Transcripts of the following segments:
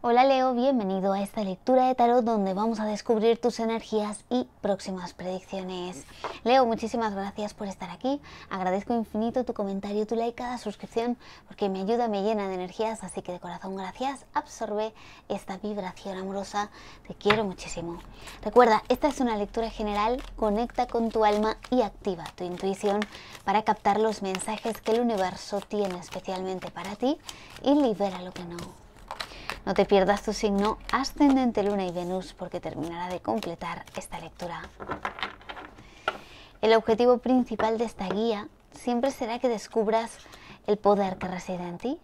Hola Leo, bienvenido a esta lectura de tarot donde vamos a descubrir tus energías y próximas predicciones. Leo, muchísimas gracias por estar aquí. Agradezco infinito tu comentario, tu like, cada suscripción porque me ayuda, me llena de energías, así que de corazón gracias. Absorbe esta vibración amorosa. Te quiero muchísimo. Recuerda, esta es una lectura general, conecta con tu alma y activa tu intuición para captar los mensajes que el universo tiene especialmente para ti y libera lo que no. No te pierdas tu signo ascendente Luna y Venus porque terminará de completar esta lectura. El objetivo principal de esta guía siempre será que descubras el poder que reside en ti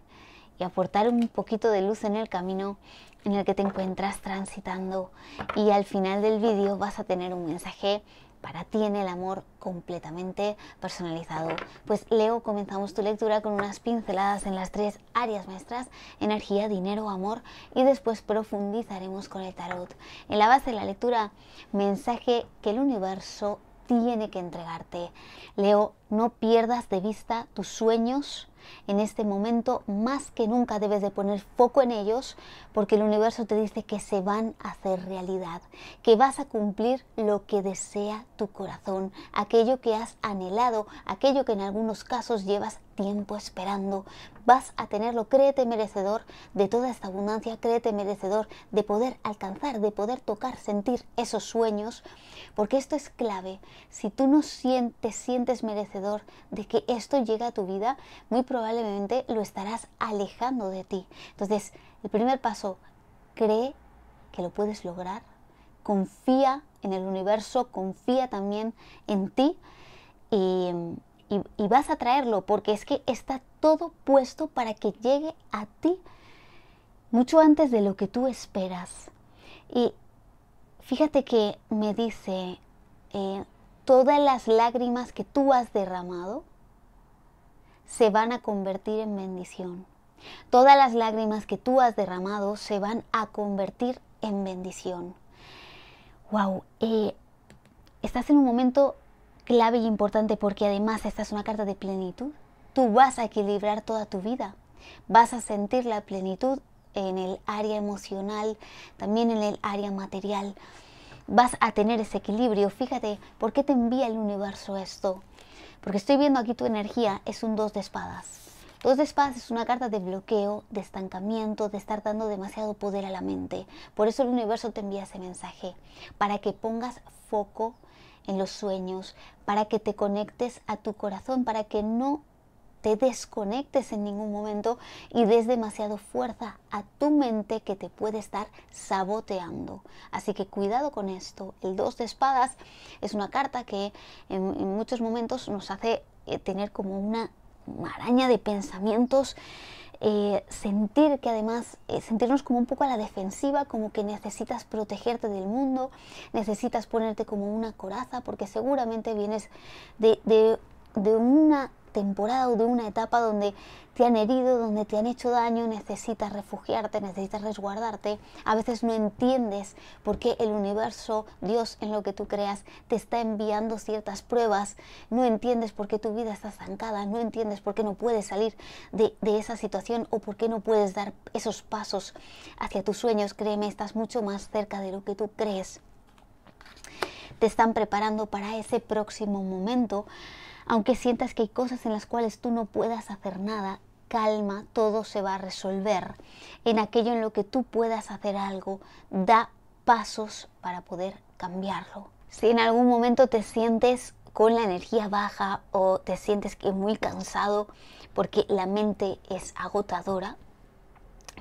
y aportar un poquito de luz en el camino en el que te encuentras transitando. Y al final del vídeo vas a tener un mensaje para ti en el amor completamente personalizado. Pues Leo, comenzamos tu lectura con unas pinceladas en las tres áreas maestras, energía, dinero, amor, y después profundizaremos con el tarot. En la base de la lectura, mensaje que el universo tiene que entregarte. Leo, no pierdas de vista tus sueños, en este momento más que nunca debes de poner foco en ellos porque el universo te dice que se van a hacer realidad, que vas a cumplir lo que desea tu corazón, aquello que has anhelado, aquello que en algunos casos llevas tiempo esperando. Vas a tenerlo, créete merecedor de toda esta abundancia, créete merecedor de poder alcanzar, de poder tocar, sentir esos sueños, porque esto es clave. Si tú no sientes, sientes merecedor de que esto llegue a tu vida, muy probablemente lo estarás alejando de ti. Entonces, el primer paso, cree que lo puedes lograr, confía en el universo, confía también en ti y em, y, vas a traerlo porque es que está todo puesto para que llegue a ti mucho antes de lo que tú esperas. Y fíjate que me dice, eh, todas las lágrimas que tú has derramado se van a convertir en bendición. Todas las lágrimas que tú has derramado se van a convertir en bendición. ¡Wow! Eh, estás en un momento clave y importante porque además esta es una carta de plenitud. Tú vas a equilibrar toda tu vida, vas a sentir la plenitud en el área emocional, también en el área material. Vas a tener ese equilibrio. Fíjate, ¿por qué te envía el universo esto? Porque estoy viendo aquí tu energía, es un dos de espadas. Dos de espadas es una carta de bloqueo, de estancamiento, de estar dando demasiado poder a la mente. Por eso el universo te envía ese mensaje, para que pongas foco en los sueños, para que te conectes a tu corazón, para que no te desconectes en ningún momento y des demasiado fuerza a tu mente que te puede estar saboteando. Así que cuidado con esto. El 2 de espadas es una carta que en, muchos momentos nos hace eh, tener como una maraña de pensamientos eh, sentir que además, eh, sentirnos como un poco a la defensiva, como que necesitas protegerte del mundo, necesitas ponerte como una coraza, porque seguramente vienes de, de, de una temporada o de una etapa donde te han herido, donde te han hecho daño, necesitas refugiarte, necesitas resguardarte. A veces no entiendes por qué el universo, Dios en lo que tú creas, te está enviando ciertas pruebas. No entiendes por qué tu vida está zancada, no entiendes por qué no puedes salir de, esa situación o por qué no puedes dar esos pasos hacia tus sueños. Créeme, estás mucho más cerca de lo que tú crees. Te están preparando para ese próximo momento aunque sientas que hay cosas en las cuales tú no puedas hacer nada, calma, todo se va a resolver. En aquello en lo que tú puedas hacer algo, da pasos para poder cambiarlo. Si en algún momento te sientes con la energía baja o te sientes que muy cansado porque la mente es agotadora,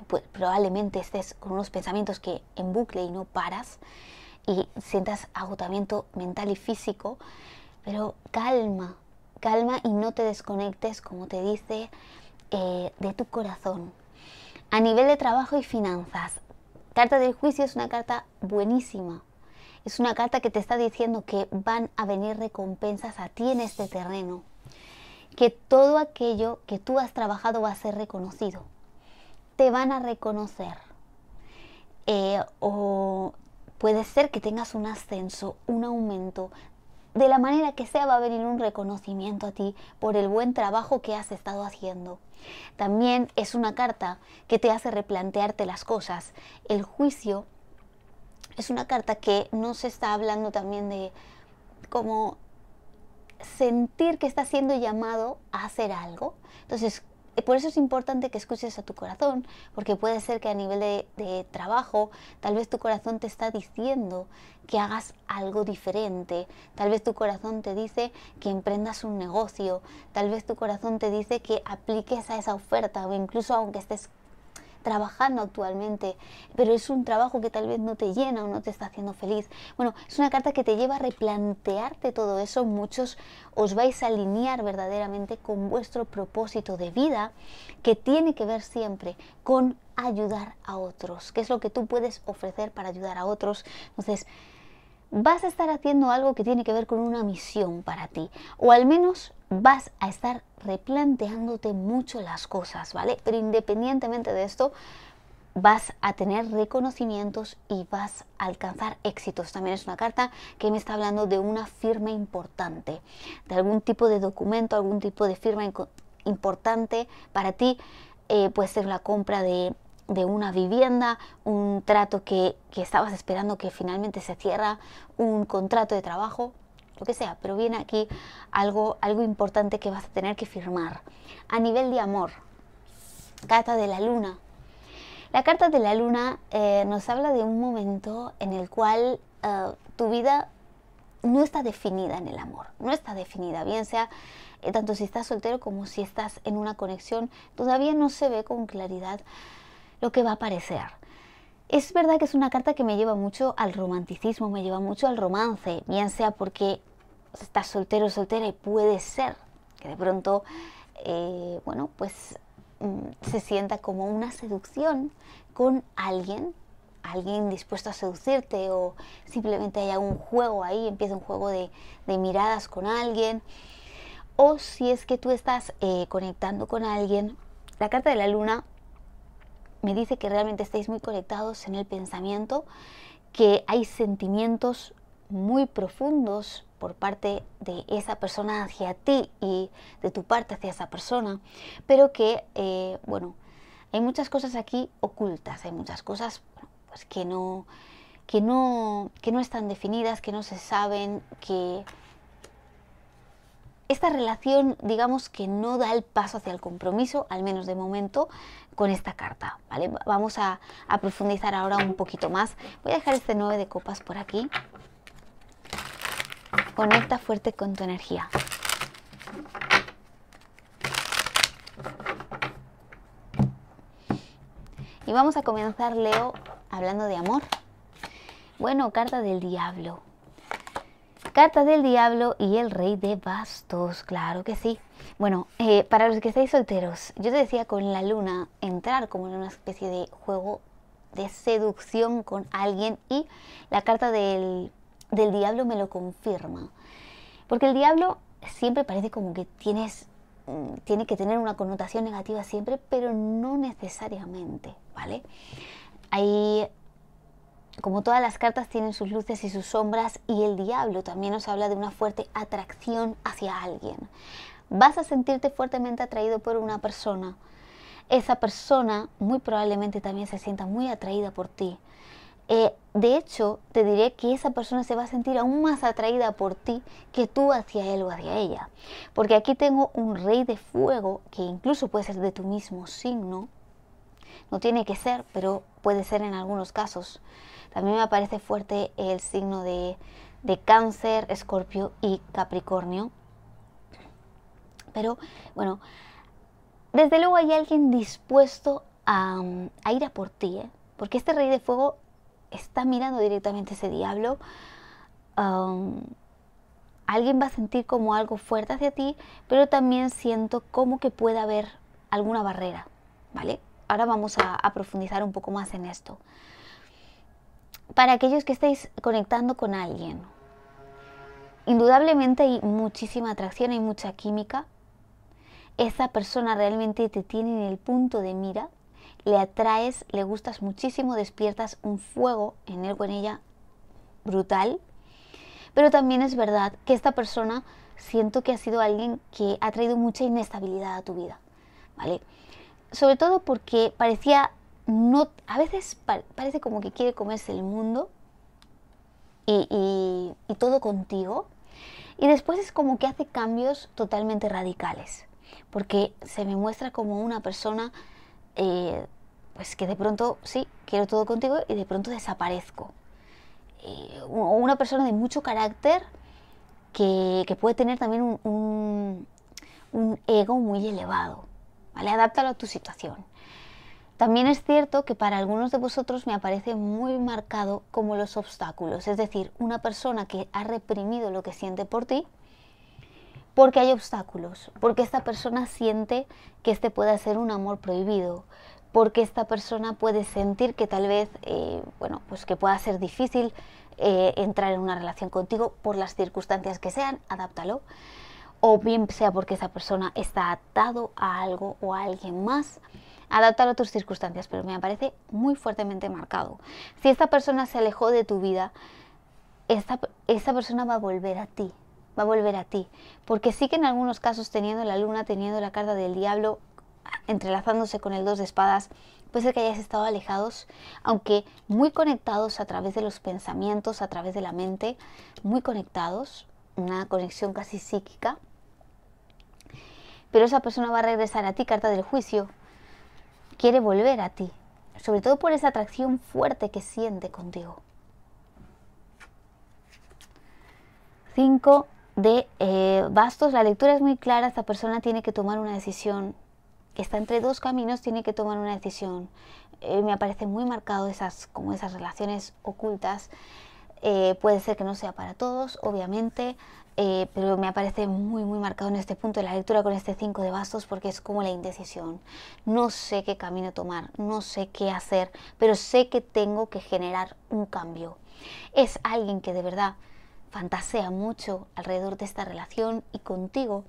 pues probablemente estés con unos pensamientos que en bucle y no paras y sientas agotamiento mental y físico, pero calma, calma y no te desconectes, como te dice, eh, de tu corazón. A nivel de trabajo y finanzas, carta del juicio es una carta buenísima. Es una carta que te está diciendo que van a venir recompensas a ti en este terreno. Que todo aquello que tú has trabajado va a ser reconocido. Te van a reconocer. Eh, o puede ser que tengas un ascenso, un aumento, de la manera que sea va a venir un reconocimiento a ti por el buen trabajo que has estado haciendo. También es una carta que te hace replantearte las cosas. El juicio es una carta que nos está hablando también de cómo sentir que estás siendo llamado a hacer algo. Entonces, eh, por eso es importante que escuches a tu corazón, porque puede ser que a nivel de, de, trabajo, tal vez tu corazón te está diciendo que hagas algo diferente, tal vez tu corazón te dice que emprendas un negocio, tal vez tu corazón te dice que apliques a esa oferta o incluso aunque estés trabajando actualmente, pero es un trabajo que tal vez no te llena o no te está haciendo feliz. Bueno, es una carta que te lleva a replantearte todo eso. Muchos os vais a alinear verdaderamente con vuestro propósito de vida, que tiene que ver siempre con ayudar a otros, qué es lo que tú puedes ofrecer para ayudar a otros. Entonces, vas a estar haciendo algo que tiene que ver con una misión para ti, o al menos vas a estar replanteándote mucho las cosas, ¿vale? Pero independientemente de esto, vas a tener reconocimientos y vas a alcanzar éxitos. También es una carta que me está hablando de una firma importante, de algún tipo de documento, algún tipo de firma importante para ti. Eh, puede ser la compra de, de, una vivienda, un trato que, que estabas esperando que finalmente se cierra, un contrato de trabajo, lo que sea, pero viene aquí algo, algo importante que vas a tener que firmar. A nivel de amor, carta de la luna. La carta de la luna eh, nos habla de un momento en el cual eh, tu vida no está definida en el amor, no está definida, bien sea eh, tanto si estás soltero como si estás en una conexión, todavía no se ve con claridad lo que va a aparecer. Es verdad que es una carta que me lleva mucho al romanticismo, me lleva mucho al romance, bien sea porque estás soltero o soltera y puede ser que de pronto, eh, bueno, pues mm, se sienta como una seducción con alguien, alguien dispuesto a seducirte o simplemente haya un juego ahí, empieza un juego de, miradas con alguien. O si es que tú estás eh, conectando con alguien, la carta de la luna me dice que realmente estáis muy conectados en el pensamiento, que hay sentimientos muy profundos por parte de esa persona hacia ti y de tu parte hacia esa persona, pero que, eh, bueno, hay muchas cosas aquí ocultas, hay muchas cosas pues que, no, que, no, que no están definidas, que no se saben, que esta relación digamos que no da el paso hacia el compromiso, al menos de momento, con esta carta, ¿vale? Vamos a, profundizar ahora un poquito más. Voy a dejar este 9 de copas por aquí. Conecta fuerte con tu energía. Y vamos a comenzar, Leo, hablando de amor. Bueno, carta del diablo carta del diablo y el rey de bastos, claro que sí. Bueno, eh, para los que estáis solteros, yo te decía con la luna, entrar como en una especie de juego de seducción con alguien y la carta del, del diablo me lo confirma. Porque el diablo siempre parece como que tienes, mm, tiene que tener una connotación negativa siempre, pero no necesariamente, ¿vale? Hay como todas las cartas tienen sus luces y sus sombras y el diablo también nos habla de una fuerte atracción hacia alguien. Vas a sentirte fuertemente atraído por una persona. Esa persona muy probablemente también se sienta muy atraída por ti. Eh, de hecho, te diré que esa persona se va a sentir aún más atraída por ti que tú hacia él o hacia ella. Porque aquí tengo un rey de fuego que incluso puede ser de tu mismo signo. No tiene que ser, pero puede ser en algunos casos. También me aparece fuerte el signo de, cáncer, escorpio y capricornio. Pero bueno, desde luego hay alguien dispuesto a, mm, ir a por ti, ¿eh? porque este rey de fuego está mirando directamente ese diablo. alguien va a sentir como algo fuerte hacia ti, pero también siento como que puede haber alguna barrera, ¿vale? ahora vamos a, profundizar un poco más en esto. Para aquellos que estáis conectando con alguien, indudablemente hay muchísima atracción, hay mucha química. Esa persona realmente te tiene en el punto de mira, le atraes, le gustas muchísimo, despiertas un fuego en él o en ella brutal. Pero también es verdad que esta persona siento que ha sido alguien que ha traído mucha inestabilidad a tu vida, ¿vale? sobre todo porque parecía no, a veces parece como que quiere comerse el mundo y, y, todo contigo. Y después es como que hace cambios totalmente radicales, porque se me muestra como una persona, eh, pues que de pronto, sí, quiero todo contigo y de pronto desaparezco. O eh, una persona de mucho carácter que, que puede tener también un, un ego muy elevado ¿vale? Adáptalo a tu situación. También es cierto que para algunos de vosotros me aparece muy marcado como los obstáculos, es decir, una persona que ha reprimido lo que siente por ti, porque hay obstáculos, porque esta persona siente que este puede ser un amor prohibido, porque esta persona puede sentir que tal vez, eh, bueno, pues que pueda ser difícil eh, entrar en una relación contigo por las circunstancias que sean, adáptalo o bien sea porque esa persona está atado a algo o a alguien más, adaptar a tus circunstancias, pero me parece muy fuertemente marcado. Si esta persona se alejó de tu vida, esta, esta, persona va a volver a ti, va a volver a ti, porque sí que en algunos casos teniendo la luna, teniendo la carta del diablo, entrelazándose con el dos de espadas, puede ser que hayas estado alejados, aunque muy conectados a través de los pensamientos, a través de la mente, muy conectados, una conexión casi psíquica, pero esa persona va a regresar a ti, carta del juicio. Quiere volver a ti, sobre todo por esa atracción fuerte que siente contigo. 5 de eh, bastos, la lectura es muy clara, esta persona tiene que tomar una decisión, está entre dos caminos, tiene que tomar una decisión. Eh, me aparece muy marcado esas, como esas relaciones ocultas. Eh, puede ser que no sea para todos, obviamente, eh, pero me aparece muy, muy marcado en este punto de la lectura con este 5 de bastos porque es como la indecisión. No sé qué camino tomar, no sé qué hacer, pero sé que tengo que generar un cambio. Es alguien que de verdad fantasea mucho alrededor de esta relación y contigo,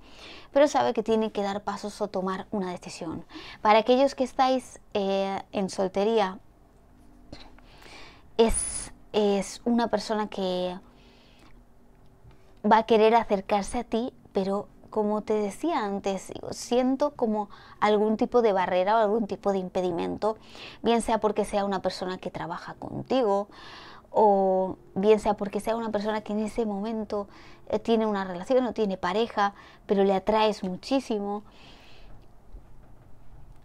pero sabe que tiene que dar pasos o tomar una decisión. Para aquellos que estáis eh, en soltería, es, es una persona que va a querer acercarse a ti, pero como te decía antes, siento como algún tipo de barrera o algún tipo de impedimento, bien sea porque sea una persona que trabaja contigo o bien sea porque sea una persona que en ese momento eh, tiene una relación o tiene pareja, pero le atraes muchísimo.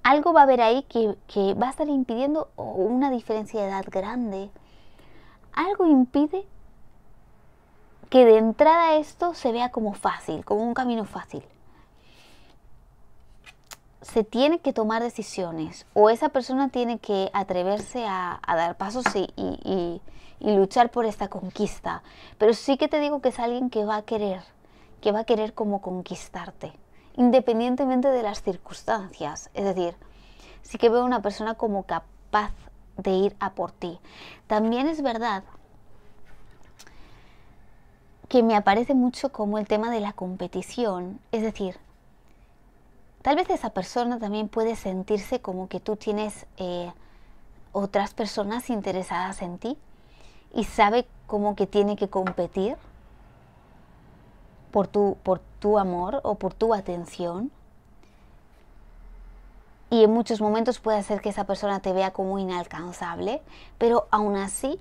Algo va a haber ahí que, que va a estar impidiendo una diferencia de edad grande. Algo impide que de entrada esto se vea como fácil, como un camino fácil. Se tiene que tomar decisiones o esa persona tiene que atreverse a, dar pasos y, y luchar por esta conquista. Pero sí que te digo que es alguien que va a querer, que va a querer como conquistarte, independientemente de las circunstancias. Es decir, sí que veo una persona como capaz de ir a por ti. También es verdad que me aparece mucho como el tema de la competición. Es decir, tal vez esa persona también puede sentirse como que tú tienes eh, otras personas interesadas en ti y sabe como que tiene que competir por tu, por tu amor o por tu atención. Y en muchos momentos puede hacer que esa persona te vea como inalcanzable, pero aún así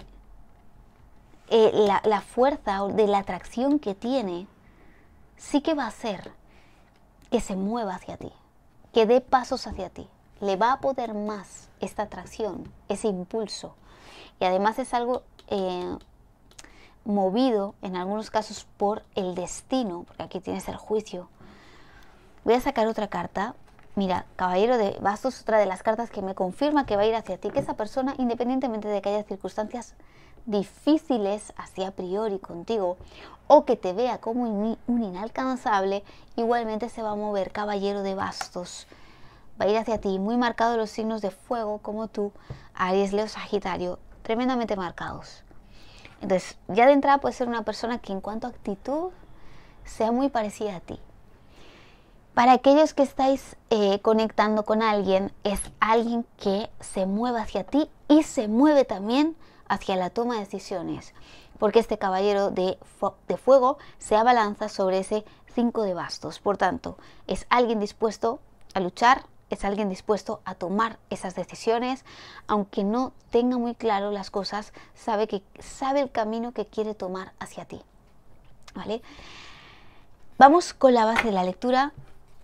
eh, la, fuerza de la atracción que tiene, sí que va a hacer que se mueva hacia ti, que dé pasos hacia ti. Le va a poder más esta atracción, ese impulso. Y además es algo eh, movido en algunos casos por el destino, porque aquí tienes el juicio. Voy a sacar otra carta. Mira, Caballero de Bastos, otra de las cartas que me confirma que va a ir hacia ti, que esa persona, independientemente de que haya circunstancias difíciles hacia a priori contigo o que te vea como un inalcanzable, igualmente se va a mover caballero de bastos. Va a ir hacia ti, muy marcados los signos de fuego como tú, Aries, Leo, Sagitario, tremendamente marcados. Entonces, ya de entrada puede ser una persona que en cuanto a actitud sea muy parecida a ti. Para aquellos que estáis eh, conectando con alguien, es alguien que se mueva hacia ti y se mueve también hacia la toma de decisiones, porque este caballero de, de fuego se abalanza sobre ese 5 de bastos. Por tanto, es alguien dispuesto a luchar, es alguien dispuesto a tomar esas decisiones, aunque no tenga muy claro las cosas, sabe, que, sabe el camino que quiere tomar hacia ti. ¿Vale? Vamos con la base de la lectura.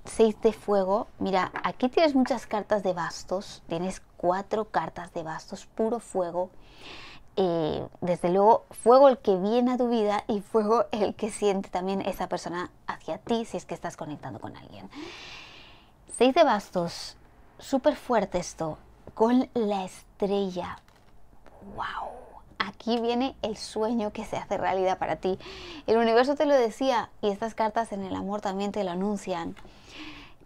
6 de fuego. Mira, aquí tienes muchas cartas de bastos. Tienes cuatro cartas de bastos, puro fuego. Eh, desde luego, fuego el que viene a tu vida y fuego el que siente también esa persona hacia ti si es que estás conectando con alguien. Seis de bastos, súper fuerte esto, con la estrella. ¡Wow! Aquí viene el sueño que se hace realidad para ti. El universo te lo decía y estas cartas en el amor también te lo anuncian.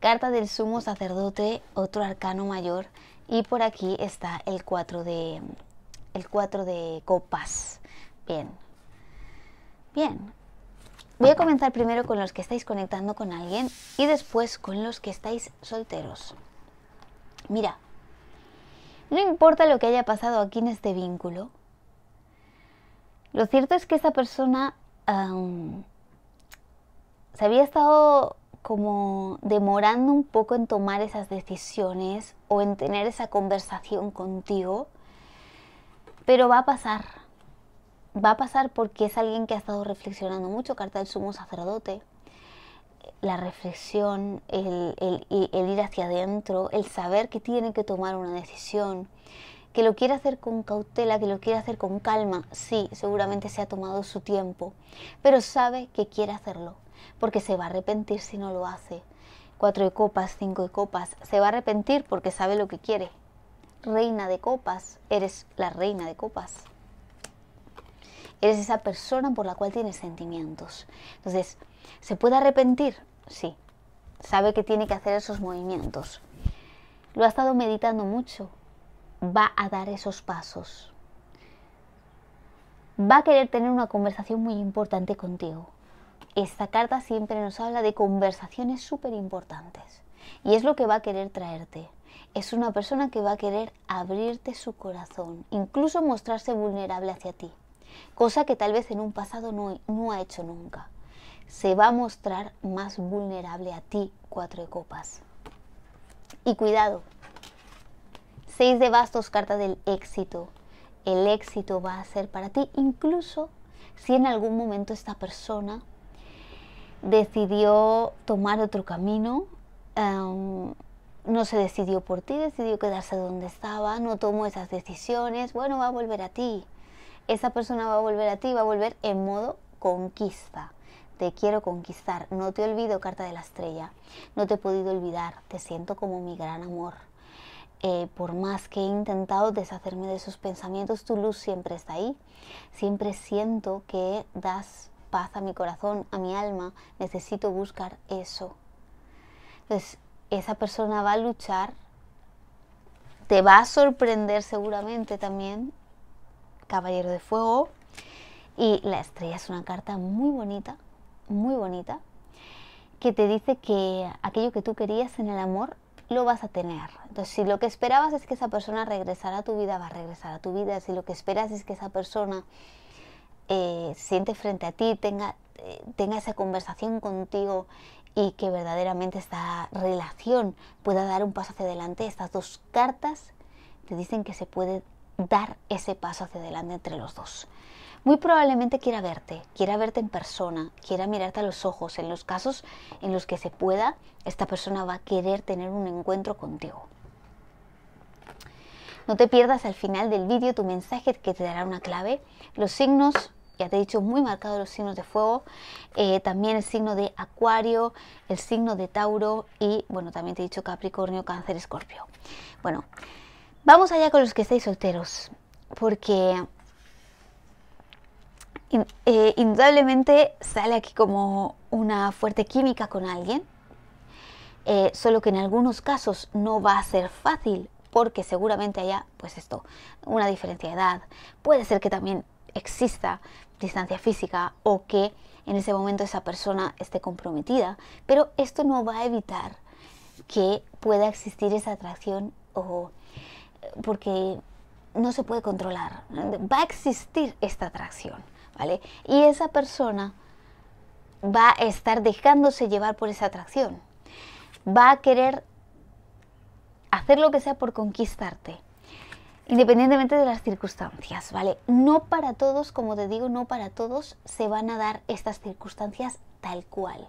Carta del sumo sacerdote, otro arcano mayor y por aquí está el 4 de, el 4 de copas. Bien. Bien. Voy a comenzar primero con los que estáis conectando con alguien y después con los que estáis solteros. Mira, no importa lo que haya pasado aquí en este vínculo, lo cierto es que esta persona se había estado como demorando un poco en tomar esas decisiones o en tener esa conversación contigo pero va a pasar. Va a pasar porque es alguien que ha estado reflexionando mucho, carta del sumo sacerdote. La reflexión, el, ir hacia adentro, el saber que tiene que tomar una decisión, que lo quiere hacer con cautela, que lo quiere hacer con calma. Sí, seguramente se ha tomado su tiempo, pero sabe que quiere hacerlo, porque se va a arrepentir si no lo hace. Cuatro de copas, cinco de copas, se va a arrepentir porque sabe lo que quiere reina de copas, eres la reina de copas. Eres esa persona por la cual tienes sentimientos. Entonces, ¿se puede arrepentir? Sí. Sabe que tiene que hacer esos movimientos. Lo ha estado meditando mucho. Va a dar esos pasos. Va a querer tener una conversación muy importante contigo. Esta carta siempre nos habla de conversaciones súper importantes. Y es lo que va a querer traerte es una persona que va a querer abrirte su corazón, incluso mostrarse vulnerable hacia ti, cosa que tal vez en un pasado no, no ha hecho nunca. Se va a mostrar más vulnerable a ti, cuatro de copas. Y cuidado, seis de bastos, carta del éxito. El éxito va a ser para ti, incluso si en algún momento esta persona decidió tomar otro camino. Em, no se decidió por ti, decidió quedarse donde estaba, no tomó esas decisiones, bueno, va a volver a ti. Esa persona va a volver a ti, va a volver en modo conquista. Te quiero conquistar, no te olvido, carta de la estrella. No te he podido olvidar, te siento como mi gran amor. Eh, por más que he intentado deshacerme de esos pensamientos, tu luz siempre está ahí. Siempre siento que das paz a mi corazón, a mi alma. Necesito buscar eso. Entonces, esa persona va a luchar, te va a sorprender seguramente también, Caballero de Fuego. Y la estrella es una carta muy bonita, muy bonita, que te dice que aquello que tú querías en el amor lo vas a tener. Entonces, si lo que esperabas es que esa persona regresara a tu vida, va a regresar a tu vida. Si lo que esperas es que esa persona eh, siente frente a ti, tenga tenga esa conversación contigo y que verdaderamente esta relación pueda dar un paso hacia adelante, estas dos cartas te dicen que se puede dar ese paso hacia adelante entre los dos. Muy probablemente quiera verte, quiera verte en persona, quiera mirarte a los ojos. En los casos en los que se pueda, esta persona va a querer tener un encuentro contigo. No te pierdas al final del vídeo tu mensaje que te dará una clave. Los signos ya te he dicho, muy marcados los signos de fuego, eh, también el signo de Acuario, el signo de Tauro y, bueno, también te he dicho Capricornio, Cáncer, Escorpio. Bueno, vamos allá con los que estáis solteros, porque eh, indudablemente sale aquí como una fuerte química con alguien, eh, solo que en algunos casos no va a ser fácil. Porque seguramente haya, pues esto, una diferencia de edad. Puede ser que también exista distancia física o que en ese momento esa persona esté comprometida, pero esto no va a evitar que pueda existir esa atracción o porque no se puede controlar. Va a existir esta atracción, ¿vale? Y esa persona va a estar dejándose llevar por esa atracción. Va a querer hacer lo que sea por conquistarte, independientemente de las circunstancias, ¿vale? No para todos, como te digo, no para todos se van a dar estas circunstancias tal cual.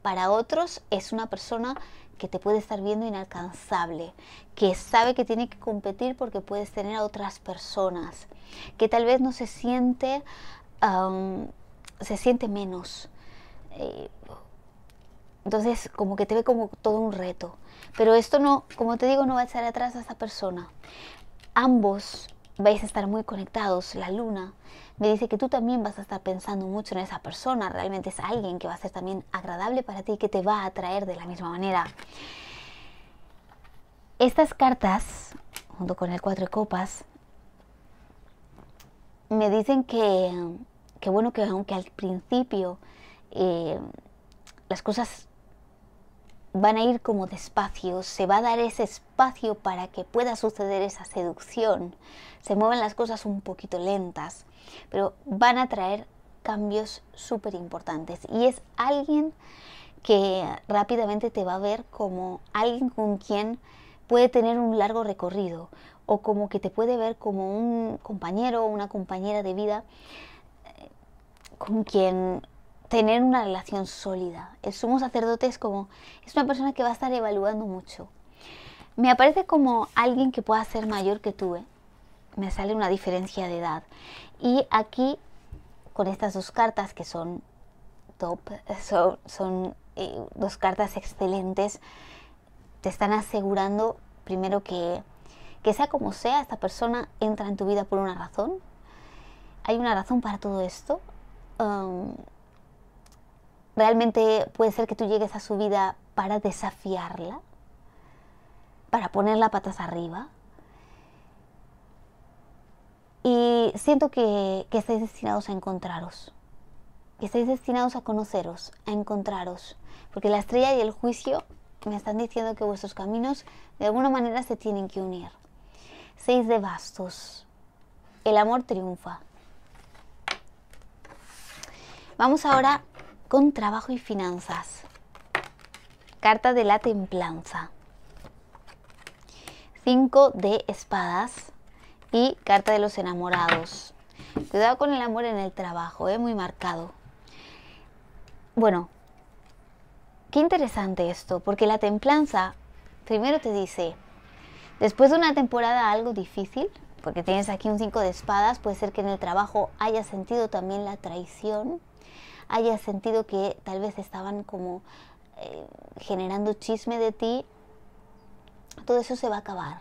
Para otros es una persona que te puede estar viendo inalcanzable, que sabe que tiene que competir porque puedes tener a otras personas, que tal vez no se siente, se siente menos. Eh, entonces, como que te ve como todo un reto. Pero esto no, como te digo, no va a echar atrás a esa persona ambos vais a estar muy conectados. La luna me dice que tú también vas a estar pensando mucho en esa persona. Realmente es alguien que va a ser también agradable para ti, que te va a atraer de la misma manera. Estas cartas, junto con el cuatro copas, me dicen que, que bueno, que aunque al principio eh, las cosas van a ir como despacio, se va a dar ese espacio para que pueda suceder esa seducción, se mueven las cosas un poquito lentas, pero van a traer cambios súper importantes y es alguien que rápidamente te va a ver como alguien con quien puede tener un largo recorrido o como que te puede ver como un compañero o una compañera de vida eh, con quien tener una relación sólida. El eh, sumo sacerdote es como, es una persona que va a estar evaluando mucho. Me aparece como alguien que pueda ser mayor que tú, eh. me sale una diferencia de edad. Y aquí, con estas dos cartas que son top, son, son eh, dos cartas excelentes, te están asegurando primero que, que sea como sea, esta persona entra en tu vida por una razón. Hay una razón para todo esto. Um, realmente puede ser que tú llegues a su vida para desafiarla, para ponerla patas arriba. Y siento que, que estáis destinados a encontraros, que estáis destinados a conoceros, a encontraros, porque la estrella y el juicio me están diciendo que vuestros caminos de alguna manera se tienen que unir. Seis de bastos. El amor triunfa. Vamos ahora con trabajo y finanzas. Carta de la templanza. Cinco de espadas y carta de los enamorados. Cuidado con el amor en el trabajo, eh, muy marcado. Bueno, qué interesante esto, porque la templanza primero te dice, después de una temporada algo difícil, porque tienes aquí un cinco de espadas, puede ser que en el trabajo haya sentido también la traición, hayas sentido que tal vez estaban como eh, generando chisme de ti, todo eso se va a acabar.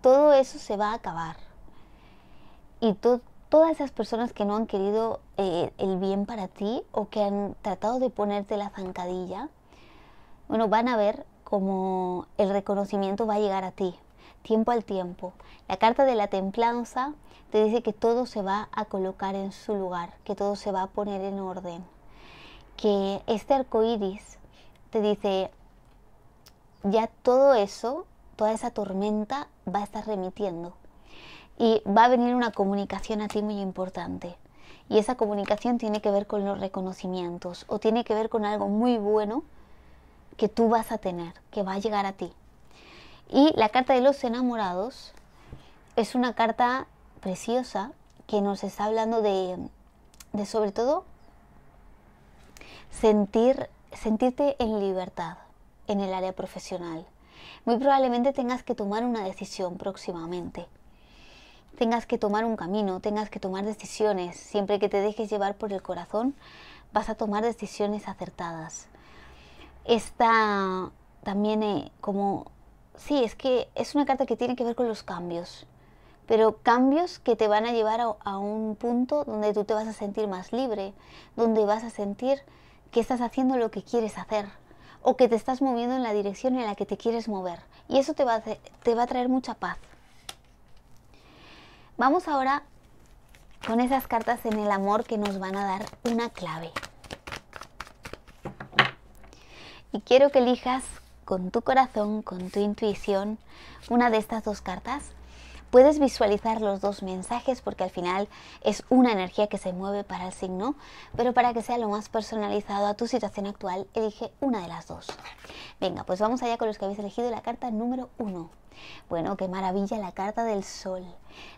Todo eso se va a acabar. Y todas esas personas que no han querido eh, el bien para ti o que han tratado de ponerte la zancadilla, bueno, van a ver como el reconocimiento va a llegar a ti tiempo al tiempo. La carta de la templanza te dice que todo se va a colocar en su lugar, que todo se va a poner en orden. Que este arco iris te dice, ya todo eso, toda esa tormenta va a estar remitiendo. Y va a venir una comunicación a ti muy importante. Y esa comunicación tiene que ver con los reconocimientos o tiene que ver con algo muy bueno que tú vas a tener, que va a llegar a ti. Y la carta de los enamorados es una carta preciosa que nos está hablando de, de sobre todo sentir, sentirte en libertad en el área profesional. Muy probablemente tengas que tomar una decisión próximamente. Tengas que tomar un camino, tengas que tomar decisiones. Siempre que te dejes llevar por el corazón, vas a tomar decisiones acertadas. esta también eh, como sí, es que es una carta que tiene que ver con los cambios, pero cambios que te van a llevar a, un punto donde tú te vas a sentir más libre, donde vas a sentir que estás haciendo lo que quieres hacer o que te estás moviendo en la dirección en la que te quieres mover. Y eso te te va a traer mucha paz. Vamos ahora con esas cartas en el amor que nos van a dar una clave. Y quiero que elijas con tu corazón, con tu intuición, una de estas dos cartas. Puedes visualizar los dos mensajes porque al final es una energía que se mueve para el signo, pero para que sea lo más personalizado a tu situación actual, elige una de las dos. Venga, pues vamos allá con los que habéis elegido la carta número uno. Bueno, qué maravilla la carta del sol.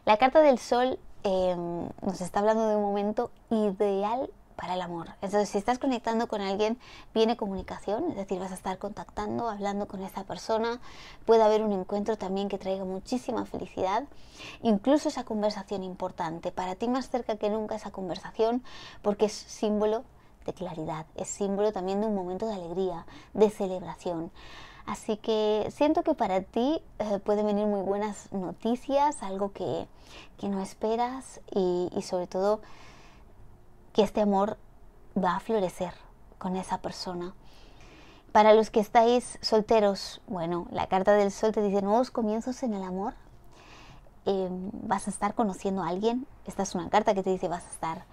La carta del sol eh, nos está hablando de un momento ideal para el amor. Entonces, si estás conectando con alguien, viene comunicación, es decir, vas a estar contactando, hablando con esa persona. Puede haber un encuentro también que traiga muchísima felicidad. Incluso esa conversación importante, para ti más cerca que nunca esa conversación, porque es símbolo de claridad, es símbolo también de un momento de alegría, de celebración. Así que siento que para ti eh, pueden venir muy buenas noticias, algo que, no esperas y sobre todo que este amor va a florecer con esa persona. Para los que estáis solteros, bueno, la carta del sol te dice nuevos comienzos en el amor. Em, vas a estar conociendo a alguien. Esta es una carta que te dice vas a estar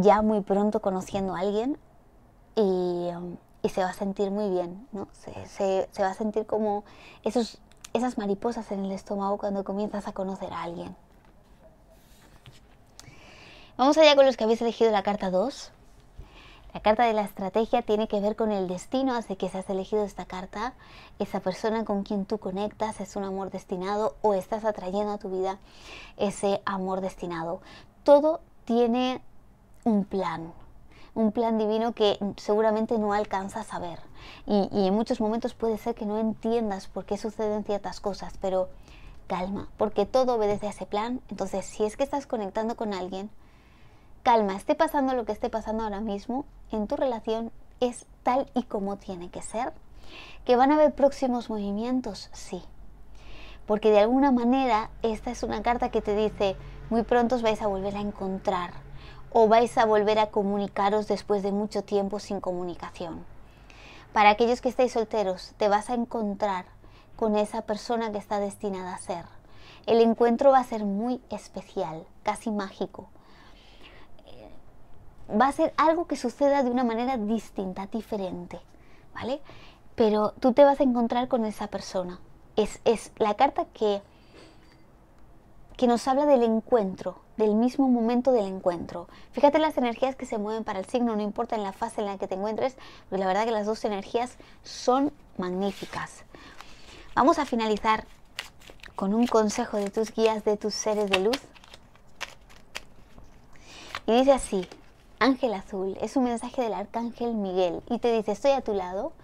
ya muy pronto conociendo a alguien y, se va a sentir muy bien, ¿no? Se, se va a sentir como esos, esas mariposas en el estómago cuando comienzas a conocer a alguien. Vamos allá con los que habéis elegido la carta 2. La carta de la estrategia tiene que ver con el destino, así que si has elegido esta carta, esa persona con quien tú conectas es un amor destinado o estás atrayendo a tu vida ese amor destinado. Todo tiene un plan, un plan divino que seguramente no alcanzas a ver. Y, y en muchos momentos puede ser que no entiendas por qué suceden ciertas cosas, pero calma, porque todo obedece a ese plan. Entonces, si es que estás conectando con alguien, calma, esté pasando lo que esté pasando ahora mismo, en tu relación es tal y como tiene que ser. ¿Que van a haber próximos movimientos? Sí. Porque de alguna manera esta es una carta que te dice, muy pronto os vais a volver a encontrar o vais a volver a comunicaros después de mucho tiempo sin comunicación. Para aquellos que estáis solteros, te vas a encontrar con esa persona que está destinada a ser. El encuentro va a ser muy especial, casi mágico, va a ser algo que suceda de una manera distinta, diferente, ¿vale? Pero tú te vas a encontrar con esa persona. Es, es la carta que, que nos habla del encuentro, del mismo momento del encuentro. Fíjate las energías que se mueven para el signo, no importa en la fase en la que te encuentres, porque la verdad que las dos energías son magníficas. Vamos a finalizar con un consejo de tus guías, de tus seres de luz. Y dice así, Ángel Azul es un mensaje del Arcángel Miguel y te dice, estoy a tu lado,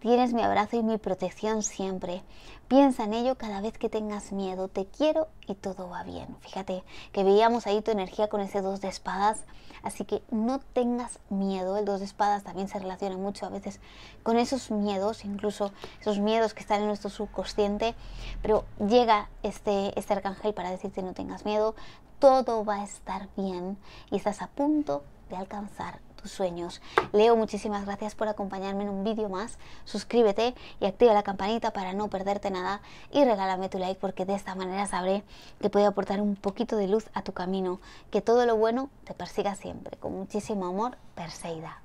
tienes mi abrazo y mi protección siempre. Piensa en ello cada vez que tengas miedo, te quiero y todo va bien. Fíjate que veíamos ahí tu energía con ese dos de espadas, así que no tengas miedo. El dos de espadas también se relaciona mucho a veces con esos miedos, incluso esos miedos que están en nuestro subconsciente, pero llega este, este arcángel para decirte no tengas miedo, todo va a estar bien y estás a punto alcanzar tus sueños. Leo, muchísimas gracias por acompañarme en un vídeo más. Suscríbete y activa la campanita para no perderte nada y regálame tu like porque de esta manera sabré que puedo aportar un poquito de luz a tu camino. Que todo lo bueno te persiga siempre. Con muchísimo amor, Perseida.